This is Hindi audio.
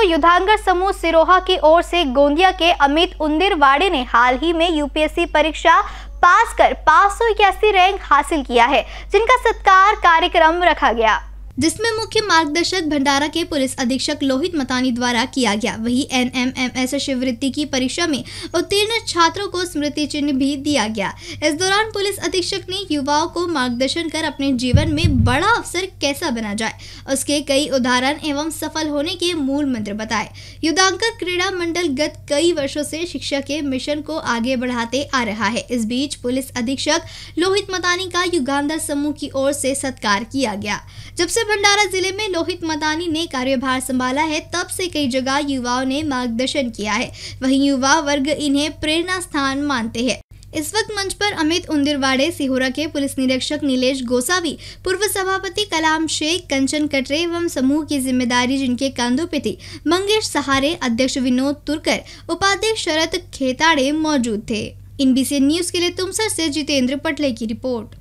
को युद्धांगर समूह सिरोहा की ओर से गोंदिया के अमित वाड़े ने हाल ही में यूपीएससी परीक्षा पास कर पाँच रैंक हासिल किया है जिनका सत्कार कार्यक्रम रखा गया जिसमें मुख्य मार्गदर्शक भंडारा के पुलिस अधीक्षक लोहित मतानी द्वारा किया गया वही एन एम एम एस शिववृत्ति की परीक्षा में उत्तीर्ण छात्रों को स्मृति चिन्ह भी दिया गया इस दौरान पुलिस अधीक्षक ने युवाओं को मार्गदर्शन कर अपने जीवन में बड़ा अवसर कैसा बना जाए उसके कई उदाहरण एवं सफल होने के मूल मंत्र बताए युद्धांकर क्रीड़ा मंडल गत कई वर्षो से शिक्षा के मिशन को आगे बढ़ाते आ रहा है इस बीच पुलिस अधीक्षक लोहित मतानी का युगान्धर समूह की ओर से सत्कार किया गया जब से भंडारा जिले में लोहित मदानी ने कार्यभार संभाला है तब से कई जगह युवाओं ने मार्गदर्शन किया है वहीं युवा वर्ग इन्हें प्रेरणा स्थान मानते हैं इस वक्त मंच पर अमित उन्दिरवाड़े सिहोरा के पुलिस निरीक्षक नीलेश गोसावी पूर्व सभापति कलाम शेख कंचन कटरे एवं समूह की जिम्मेदारी जिनके कंधों पे थी मंगेश सहारे अध्यक्ष विनोद तुरकर उपाध्यक्ष शरद खेताड़े मौजूद थे इन बीसी न्यूज के लिए तुमसर से जितेंद्र पटले की रिपोर्ट